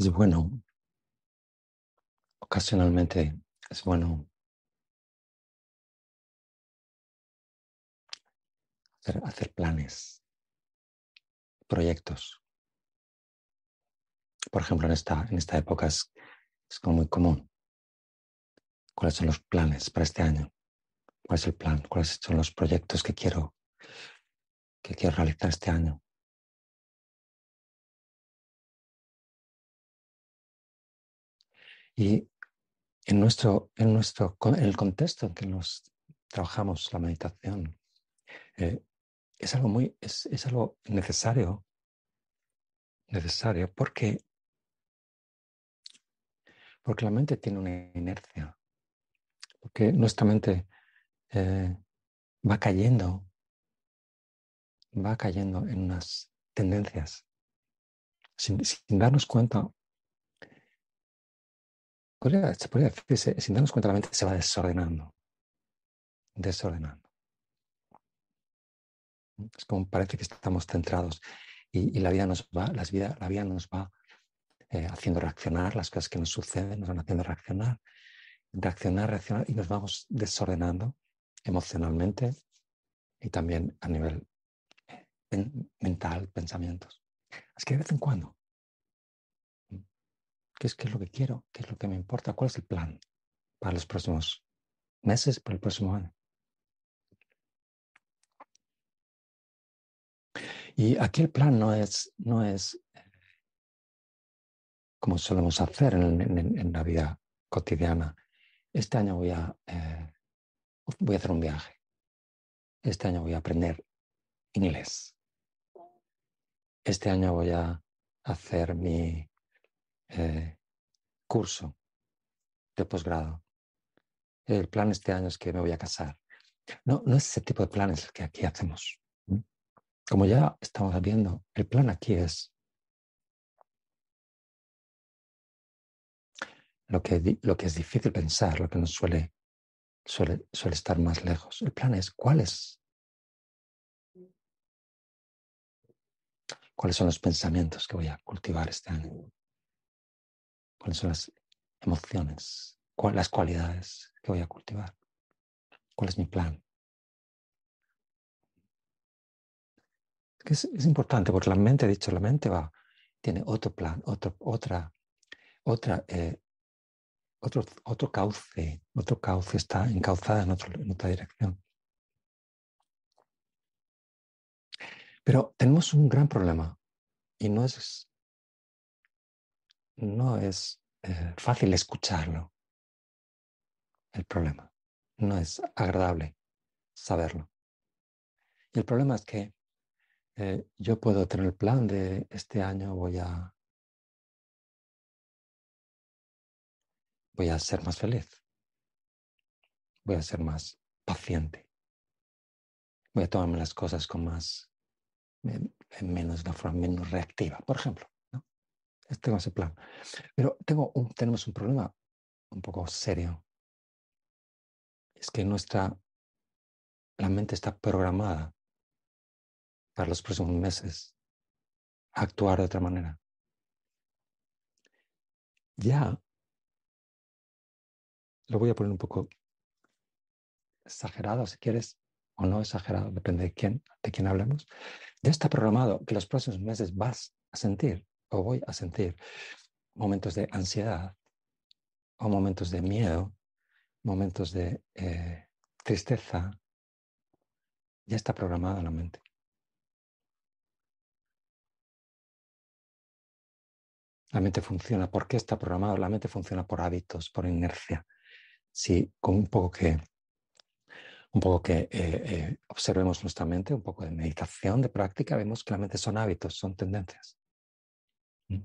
es bueno, ocasionalmente es bueno hacer, planes, proyectos. Por ejemplo, en esta, en esta época es, es como muy común. ¿Cuáles son los planes para este año? ¿Cuál es el plan? ¿Cuáles son los proyectos que quiero, que quiero realizar este año? Y en nuestro, en nuestro el contexto en que nos trabajamos la meditación, eh, es algo muy, es, algo necesario, necesario porque, porque la mente tiene una inercia, porque nuestra mente eh, va cayendo, va cayendo en unas tendencias. sin darnos cuenta, podría, se podría decir, sin cuenta, la mente se va desordenando. Desordenando. Es como parece que estamos centrados y, la vida nos va, las vida, la vida nos va eh, haciendo reaccionar, las cosas que nos suceden nos van haciendo reaccionar, reaccionar, reaccionar y nos vamos desordenando emocionalmente y también a nivel eh, mental, pensamientos. Es que de vez en cuando ¿Qué es, lo que quiero? ¿Qué es lo que me importa? ¿Cuál es el plan para los próximos meses, para el próximo año? Y aquí el plan no es, no es eh, como solemos hacer en, la vida cotidiana. Este año voy a, eh, voy a hacer un viaje. Este año voy a aprender inglés. Este año voy a hacer mi eh, curso de posgrado. El plan este año es que me voy a casar. No, no es ese tipo de planes el que aquí hacemos. Como ya estamos viendo, el plan aquí es lo que, lo que es difícil pensar, lo que nos suele, suele, estar más lejos. El plan es ¿cuáles? cuáles son los pensamientos que voy a cultivar este año cuáles son las emociones, las cualidades que voy a cultivar, cuál es mi plan. Es, importante porque la mente, dicho, la mente va, tiene otro plan, otro, otra, otra, eh, otro, cauce, otro cauce está encauzada en otra dirección. Pero tenemos un gran problema y no es no es eh, fácil escucharlo, el problema. No es agradable saberlo. Y el problema es que eh, yo puedo tener el plan de este año voy a voy a ser más feliz, voy a ser más paciente, voy a tomarme las cosas con más menos forma menos reactiva, por ejemplo tengo ese plan. Pero tengo tenemos un problema un poco serio. Es que nuestra la mente está programada para los próximos meses actuar de otra manera. Ya lo voy a poner un poco exagerado, si quieres, o no exagerado, depende de quién, de quién hablemos. Ya está programado que los próximos meses vas a sentir o voy a sentir momentos de ansiedad o momentos de miedo, momentos de eh, tristeza, ya está programada la mente. La mente funciona. ¿Por qué está programada La mente funciona por hábitos, por inercia. Si con un poco que, un poco que eh, eh, observemos nuestra mente, un poco de meditación, de práctica, vemos que la mente son hábitos, son tendencias.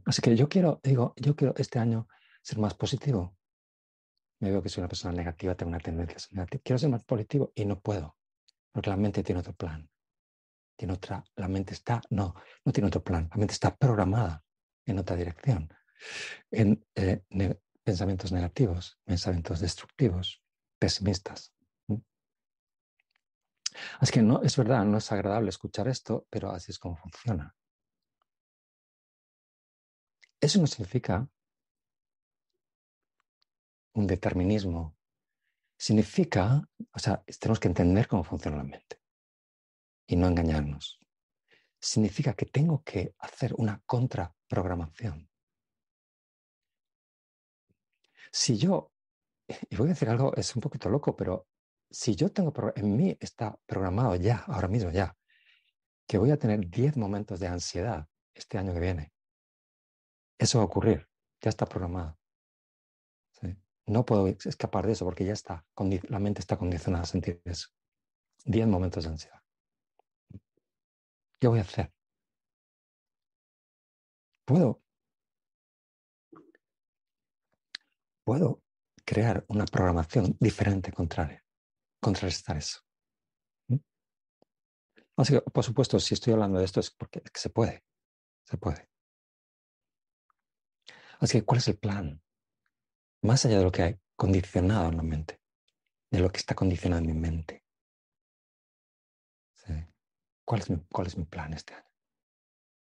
Así que yo quiero, digo, yo quiero este año ser más positivo. Me veo que soy una persona negativa, tengo una tendencia negativa. Quiero ser más positivo y no puedo, porque la mente tiene otro plan. Tiene otra, la mente está, no, no tiene otro plan. La mente está programada en otra dirección, en eh, pensamientos negativos, pensamientos destructivos, pesimistas. Así que no, es verdad, no es agradable escuchar esto, pero así es como funciona. Eso no significa un determinismo. Significa, o sea, tenemos que entender cómo funciona la mente y no engañarnos. Significa que tengo que hacer una contraprogramación. Si yo, y voy a decir algo, es un poquito loco, pero si yo tengo, en mí está programado ya, ahora mismo ya, que voy a tener 10 momentos de ansiedad este año que viene, eso va a ocurrir, ya está programado. No puedo escapar de eso porque ya está, la mente está condicionada a sentir eso. Diez momentos de ansiedad. ¿Qué voy a hacer? Puedo. Puedo crear una programación diferente, contraria, contrarrestar eso. Así que, por supuesto, si estoy hablando de esto es porque se puede, se puede. Así que, ¿cuál es el plan? Más allá de lo que hay condicionado en la mente, de lo que está condicionado en mi mente. ¿Cuál, es mi, plan este año?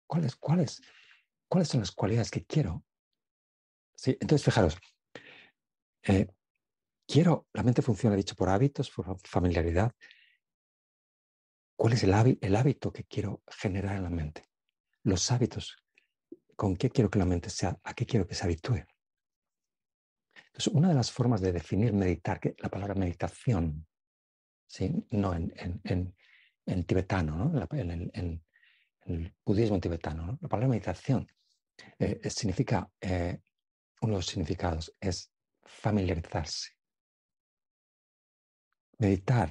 ¿Cuáles son las cualidades que quiero? Entonces, fijaros, eh, quiero, la mente funciona, dicho, por hábitos, por familiaridad. ¿Cuál es el hábito que quiero generar en la mente? Los hábitos con qué quiero que la mente sea, a qué quiero que se habitúe. Entonces, una de las formas de definir meditar, que la palabra meditación, no en, tibetano, ¿no? en, el budismo tibetano, la palabra meditación eh, significa, eh, uno de los significados es familiarizarse. Meditar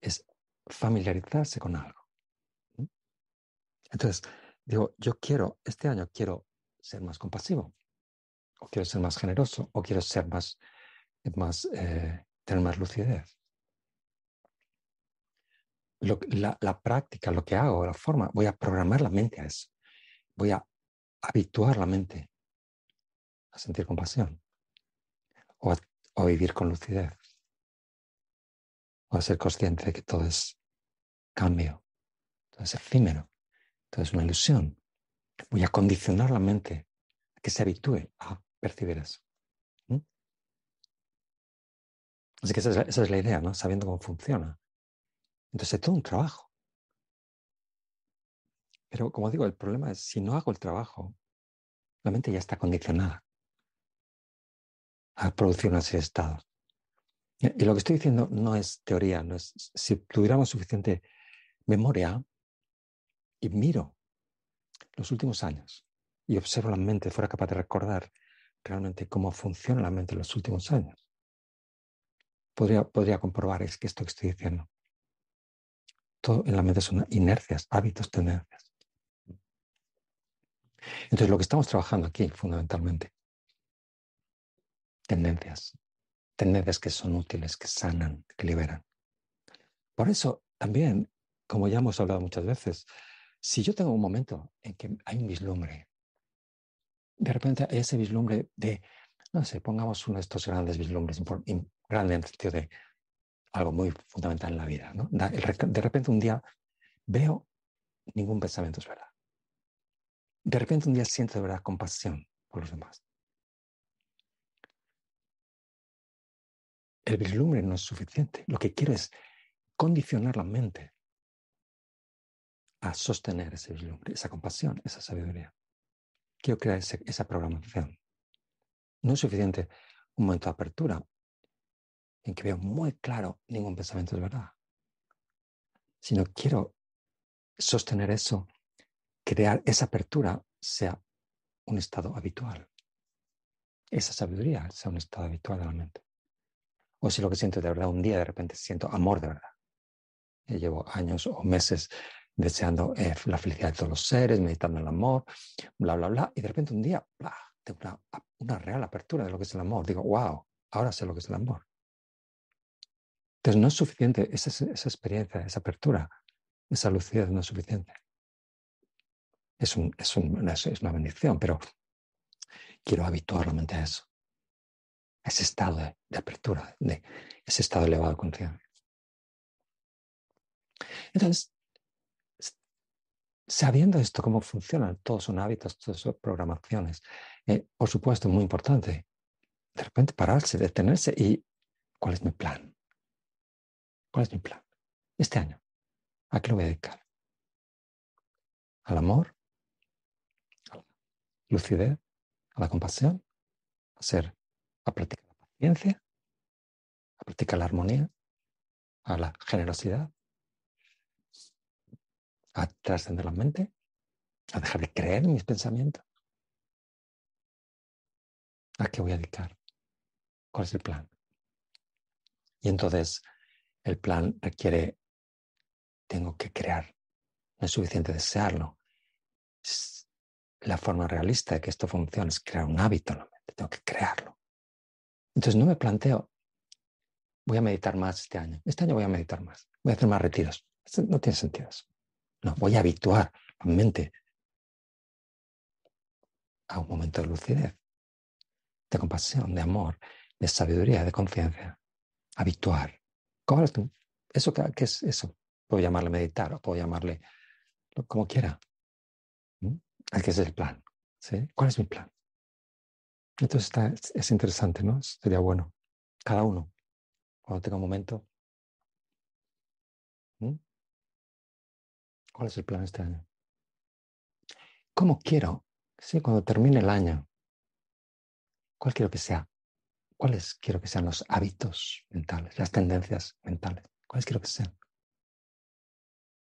es familiarizarse con algo. Entonces, Digo, yo quiero, este año quiero ser más compasivo, o quiero ser más generoso, o quiero ser más, más eh, tener más lucidez. la, práctica, lo que hago, la forma, voy a programar la mente a eso. Voy a habituar la mente a sentir compasión o a, vivir con lucidez o a ser consciente de que todo es cambio, todo es efímero. Entonces es una ilusión. Voy a condicionar la mente a que se habitúe a percibir eso. Así que esa es, la, idea, ¿no? Sabiendo cómo funciona. Entonces es todo un trabajo. Pero como digo, el problema es si no hago el trabajo, la mente ya está condicionada a producir una serie estados. Y lo que estoy diciendo no es teoría, es, si tuviéramos suficiente memoria, y miro los últimos años y observo la mente, fuera capaz de recordar realmente cómo funciona la mente en los últimos años, podría, podría comprobar es que esto que estoy diciendo. Todo en la mente son inercias, hábitos, tendencias. Entonces, lo que estamos trabajando aquí, fundamentalmente, tendencias, tendencias que son útiles, que sanan, que liberan. Por eso, también, como ya hemos hablado muchas veces, si yo tengo un momento en que hay un vislumbre, de repente hay ese vislumbre de, no sé, pongamos uno de estos grandes vislumbres, grande en el sentido de algo muy fundamental en la vida. ¿no? De repente un día veo ningún pensamiento es verdad. De repente un día siento de verdad compasión por los demás. El vislumbre no es suficiente. Lo que quiero es condicionar la mente a sostener ese vislumbre, esa compasión, esa sabiduría. Quiero crear esa programación. No es suficiente un momento de apertura en que veo muy claro ningún pensamiento de verdad, sino quiero sostener eso, crear esa apertura sea un estado habitual. Esa sabiduría sea un estado habitual de la mente. O si lo que siento de verdad, un día de repente siento amor de verdad. Llevo años o meses deseando eh, la felicidad de todos los seres, meditando en el amor, bla, bla, bla. Y de repente un día, tengo una, real apertura de lo que es el amor. Digo, wow, ahora sé lo que es el amor. Entonces no es suficiente esa, experiencia, esa apertura, esa lucidez no es suficiente. Es, una bendición, pero quiero habituar la mente a eso. ese estado de, apertura, de ese estado elevado de conciencia. Entonces, sabiendo esto, cómo funcionan, todos sus hábitos, todas son programaciones, eh, por supuesto, muy importante, de repente pararse, detenerse y ¿cuál es mi plan? ¿Cuál es mi plan? Este año, ¿a qué lo voy a dedicar? ¿Al amor? ¿A la lucidez? ¿A la compasión? ¿A ser? ¿A practicar la paciencia? ¿A practicar la armonía? ¿A la generosidad? a trascender la mente, a dejar de creer en mis pensamientos. ¿A qué voy a dedicar? ¿Cuál es el plan? Y entonces el plan requiere, tengo que crear, no es suficiente desearlo. La forma realista de que esto funcione es crear un hábito en la mente, tengo que crearlo. Entonces no me planteo, voy a meditar más este año, este año voy a meditar más, voy a hacer más retiros. Este no tiene sentido no, voy a habituar mi mente a un momento de lucidez, de compasión, de amor, de sabiduría, de confianza. Habituar. ¿Eso qué es eso? Puedo llamarle meditar o puedo llamarle como quiera. ¿Qué ¿Mm? que es el plan. ¿Cuál es mi plan? Entonces está, es interesante, ¿no? Sería bueno. Cada uno, cuando tenga un momento, ¿Cuál es el plan este año? ¿Cómo quiero? Sí, cuando termine el año. ¿Cuál quiero que sea? ¿Cuáles quiero que sean los hábitos mentales, las tendencias mentales? ¿Cuáles quiero que sean?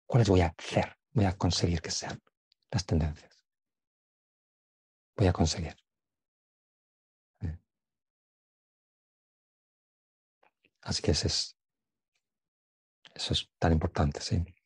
¿Cuáles voy a hacer? Voy a conseguir que sean las tendencias. Voy a conseguir. Eh. Así que ese es, eso es tan importante, sí.